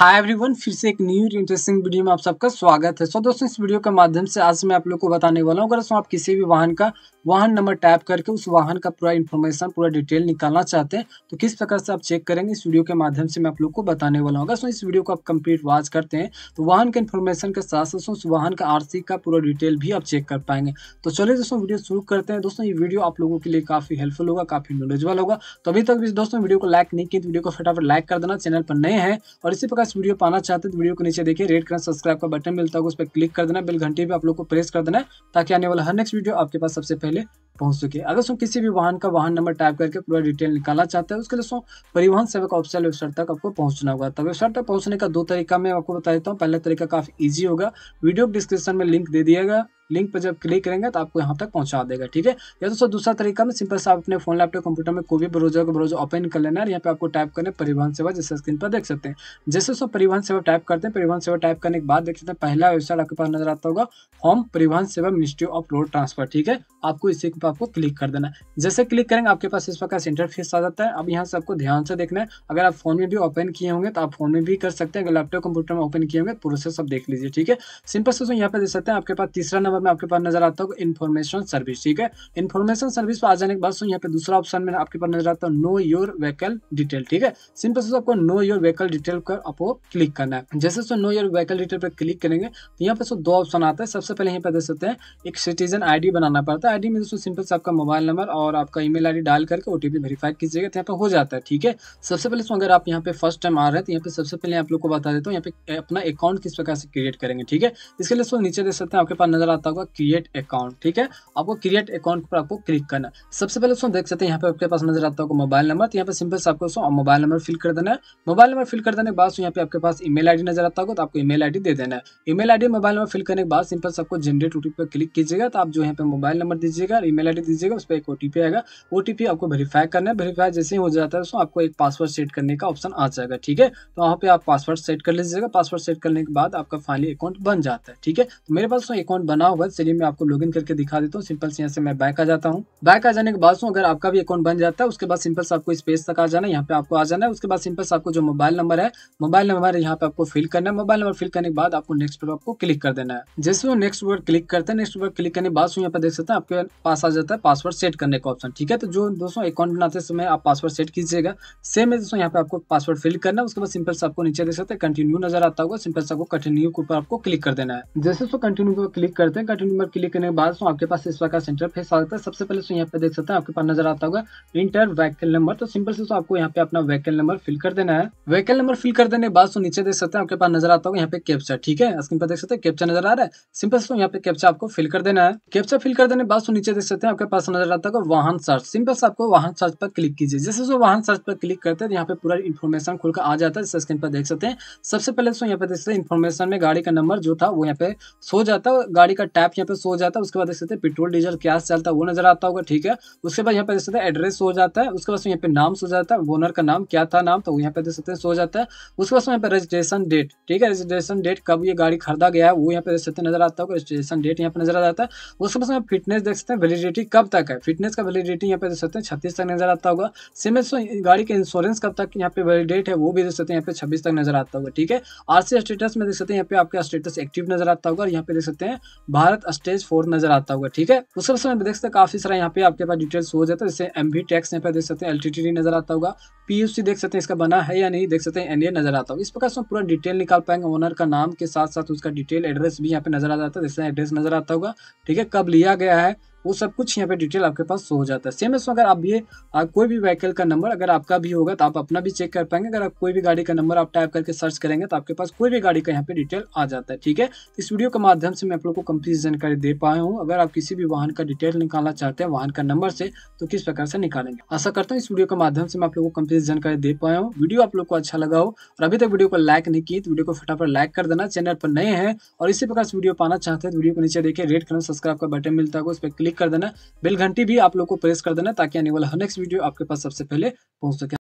hi everyone फिर से एक न्यू इंटरेस्टिंग वीडियो में आप सबका स्वागत है सो so, दोस्तों इस वीडियो के माध्यम से आज मैं आप लोग को बताने वाला हूँ अगर दोस्तों आप किसी भी वाहन का वाहन नंबर टाइप करके उस वाहन का पूरा इन्फॉर्मेशन पूरा डिटेल निकालना चाहते हैं तो किस प्रकार से आप चेक करेंगे इस वीडियो के माध्यम से मैं आप लोग को बताने वाला हूँ अगर इस वीडियो को आप कंप्लीट वॉच करते हैं तो वाहन के इन्फॉर्मेशन के साथ साथ उस वाहन का आर का पूरा डिटेल भी आप चेक कर पाएंगे तो चलिए दोस्तों वीडियो शुरू करते हैं दोस्तों ये वीडियो आप लोगों के लिए काफ़ी हेल्पफुल होगा काफ़ी नॉलेजबल होगा तो अभी तक भी दोस्तों वीडियो को लाइक नहीं किया तो वीडियो को फटाफट लाइक कर देना चैनल पर नए हैं और इसी प्रकार लेटेस्ट वीडियो पाना चाहते हैं तो वीडियो को नीचे देखिए रेड करना सब्सक्राइब का बटन मिलता होगा उस पर क्लिक कर देना बिल घंटी भी आप लोग को प्रेस कर देना ताकि आने वाला हर नेक्स्ट वीडियो आपके पास सबसे पहले पहुंच सके अगर सो किसी भी वाहन का वाहन नंबर टाइप करके पूरा डिटेल निकालना चाहते हैं उसके लिए सो परिवहन सेवा का ऑप्शन वेबसाइट तक आपको पहुंचना होगा तो वेबसाइट तक पहुंचने का दो तरीका मैं आपको बता देता हूँ पहला तरीका काफी ईजी होगा वीडियो डिस्क्रिप्शन में लिंक दे दिया गया लिंक पर जब क्लिक करेंगे तो आपको यहाँ तक पहुँचा देगा ठीक है या दोस्तों दूसरा तरीका में सिंपल से आप अपने फोन लैपटॉप कंप्यूटर में कोई भी ब्राउजर का ब्राउजर ओपन कर लेना है यहाँ पे आपको टाइप करना परिवहन सेवा जैसे स्क्रीन पर देख सकते हैं जैसे दोस्तों परिवहन सेवा टाइप करते हैं परिवहन सेवा टाइप करने के बाद देख सकते हैं पहला वेबसाइट आपके पास नजर आता होगा होम परिवहन सेवा मिनिस्ट्री ऑफ रोड ट्रांसफर ठीक है आपको इसी पर आपको क्लिक कर देना जैसे क्लिक करेंगे आपके पास इस प्रकार से इंटरफेस आ जाता है अब यहाँ से आपको ध्यान से देखना है अगर आप फोन में भी ओपन किए होंगे तो आप फोन में भी कर सकते हैं अगर लैपटॉप कंप्यूटर में ओपन किए होंगे प्रोसेस तो आप देख लीजिए ठीक है सिंपल से यहाँ पे देख सकते हैं आपके पास तीसरा नंबर नंबर में आपके पास नजर आता होगा इन्फॉर्मेशन सर्विस ठीक है इन्फॉर्मेशन सर्विस पर आ जाने के बाद यहाँ पे दूसरा ऑप्शन में आपके पास नजर आता हूँ नो योर व्हीकल डिटेल ठीक है सिंपल से आपको नो योर व्हीकल डिटेल पर आपको क्लिक करना है जैसे so know your vehicle detail पर क्लिक करेंगे तो यहाँ पे सो दो ऑप्शन आता है सबसे पहले यहाँ पे देख सकते हैं एक सिटीजन आईडी बनाना पड़ता है आईडी में दोस्तों सिंपल से आपका मोबाइल नंबर और आपका ईमेल आईडी डाल करके ओटीपी वेरीफाई कीजिएगा तो यहाँ पे हो जाता है ठीक है सबसे पहले सो अगर आप यहाँ पे फर्स्ट टाइम आ रहे हैं तो यहाँ पे सबसे पहले आप लोग को बता देता हूँ यहाँ पे अपना अकाउंट किस प्रकार से क्रिएट करेंगे ठीक है इसके लिए सो नीचे देख सकते हैं आपके पास नजर आता आपका होगा क्रिएट अकाउंट ठीक है आपको क्रिएट अकाउंट पर आपको क्लिक करना है सबसे पहले दोस्तों देख सकते हैं यहाँ पे आपके पास नजर आता होगा मोबाइल नंबर तो यहाँ पे सिंपल से आपको दोस्तों मोबाइल नंबर फिल कर देना है मोबाइल नंबर फिल कर देने के बाद यहाँ पे आपके पास ईमेल आईडी नजर आता होगा तो आपको ईमेल आईडी दे देना है email ID mobile number fill करने के बाद सिंपल से आपको जनरेट ओटीपी पर क्लिक कीजिएगा तो आप जो यहाँ पे मोबाइल नंबर दीजिएगा ईमेल आईडी दीजिएगा उस पर एक ओटीपी आएगा ओटीपी आपको वेरीफाई करना है वेरीफाई जैसे ही हो जाता है दोस्तों आपको एक पासवर्ड सेट करने का ऑप्शन आ जाएगा ठीक है तो वहाँ पे आप पासवर्ड सेट कर लीजिएगा पासवर्ड सेट करने के बाद आपका फाइनली अकाउंट बन जाता है ठीक है तो मेरे पास अकाउंट तो बना हुआ होगा चलिए मैं आपको लॉग करके दिखा देता हूँ सिंपल से यहाँ से मैं बैक आ जाता हूँ बैक आ जाने के बाद अगर आपका भी अकाउंट बन जाता है उसके बाद सिंपल से आपको इस पेज तक आ जाना है यहाँ पे आपको आ जाना है उसके बाद सिंपल से आपको जो मोबाइल नंबर है मोबाइल नंबर यहाँ पे आपको फिल करना है मोबाइल नंबर फिल करने के बाद आपको नेक्स्ट पर आपको क्लिक कर देना है जैसे वो नेक्स्ट वर्ड क्लिक करते हैं नेक्स्ट वर्ड क्लिक करने के बाद यहाँ पे देख सकते हैं आपके पास आ जाता है पासवर्ड सेट करने का ऑप्शन ठीक है तो जो दोस्तों अकाउंट बनाते समय आप पासवर्ड सेट कीजिएगा सेम है दोस्तों यहाँ पे आपको पासवर्ड फिल करना है उसके बाद सिंपल से आपको नीचे देख सकते हैं कंटिन्यू नजर आता होगा सिंपल से आपको कंटिन्यू के ऊपर आपको क्लिक कर देना है जैसे कंटिन्यू क्लिक करते हैं कंटिन्यू पर क्लिक करने के बाद सो आपके पास इस वक्त का सेंटर फेस आ है सबसे पहले सो तो यहाँ पे देख सकते हैं आपके पास नजर आता होगा इंटर वैकल नंबर तो सिंपल से सो तो आपको यहाँ पे अपना वैकल नंबर फिल कर देना है वैकल नंबर फिल कर देने के बाद सो तो नीचे देख सकते हैं आपके पास नजर आता होगा यहाँ पे कैप्चा ठीक है स्क्रीन पर देख सकते हैं कैप्चा नजर आ रहा है सिंपल से यहाँ पे कैप्चा आपको फिल कर देना है कैप्चा फिल कर देने के बाद सो नीचे देख सकते हैं आपके पास नजर आता होगा वाहन सर्च सिंपल से आपको वाहन सर्च पर क्लिक कीजिए जैसे सो वाहन सर्च पर क्लिक करते हैं यहाँ पे पूरा इन्फॉर्मेशन खुलकर आ जाता है स्क्रीन पर देख सकते हैं सबसे पहले सो यहाँ पे देख सकते हैं इन्फॉर्मेशन में गाड़ी का नंबर जो था वो यहाँ पे सो जाता है गाड़ी का टैप यहाँ पे सो जाता है उसके बाद देख सकते हैं पेट्रोल डीजल क्या चलता है वो नजर आता होगा ठीक है उसके बाद यहाँ पे देख सकते हैं एड्रेस हो जाता है उसके बाद यहाँ पे नाम सो जाता है ओनर का नाम क्या था नाम तो यहाँ पे देख सकते हैं सो जाता है उसके बाद यहाँ पे रजिस्ट्रेशन डेट ठीक है रजिस्ट्रेशन डेट कब ये गाड़ी खरीदा गया है वो यहाँ पे देख सकते नजर आता होगा रजिस्ट्रेशन डेट यहाँ पे नजर आता है उसके बाद यहाँ फिटनेस देख सकते हैं वैलिडिटी कब तक है फिटनेस का वैलिडिटी यहाँ पे देख सकते हैं छत्तीस तक नजर आता होगा सेम गाड़ी के इंश्योरेंस कब तक यहाँ पे वैलिडेट है वो भी देख सकते हैं यहाँ पे छब्बीस तक नजर आता होगा ठीक है आरसी स्टेटस में देख सकते हैं यहाँ पे आपका स्टेटस एक्टिव नजर आता होगा और यहाँ पे देख सकते हैं भारत स्टेज फोर नजर आता हुआ ठीक है उस समय देख सकते काफी सारा यहाँ पे आपके पास डिटेल्स हो जाता है जैसे एम भी टैक्स यहाँ पे देख सकते हैं एल नजर आता होगा पीयूसी देख सकते हैं इसका बना है या नहीं देख सकते हैं एनए नजर आता होगा इस प्रकार से पूरा डिटेल निकाल पाएंगे ओनर का नाम के साथ साथ उसका डिटेल एड्रेस भी यहाँ पे नजर आ जाता है जैसे एड्रेस नजर आता होगा ठीक है कब लिया गया है वो सब कुछ यहाँ पे डिटेल आपके पास हो जाता है सेम इसमें अगर आप ये आप कोई भी व्हीकल का नंबर अगर आपका भी होगा तो आप अपना भी चेक कर पाएंगे अगर आप कोई भी गाड़ी का नंबर आप टाइप करके सर्च करेंगे तो आपके पास कोई भी गाड़ी का यहाँ पे डिटेल आ जाता है ठीक है तो इस वीडियो के माध्यम से मैं आप लोग को कंप्लीट जानकारी दे पाया हूँ अगर आप किसी भी वाहन का डिटेल निकालना चाहते हैं वाहन का नंबर से तो किस प्रकार से निकालेंगे आशा करता हूँ इस वीडियो के माध्यम से मैं आप लोग को कंप्लीट जानकारी दे पाया हूँ वीडियो आप लोग को अच्छा लगा हो और अभी तक वीडियो को लाइक नहीं की तो वीडियो को फटाफट लाइक कर देना चैनल पर नए हैं और इसी प्रकार से वीडियो पाना चाहते हैं वीडियो तो को नीचे देखिए रेड कलर सब्सक्राइब का बटन मिलता है उस पर क्लिक क्लिक कर देना बेल घंटी भी आप लोग को प्रेस कर देना ताकि आने वाला हर नेक्स्ट वीडियो आपके पास सबसे पहले पहुंच सके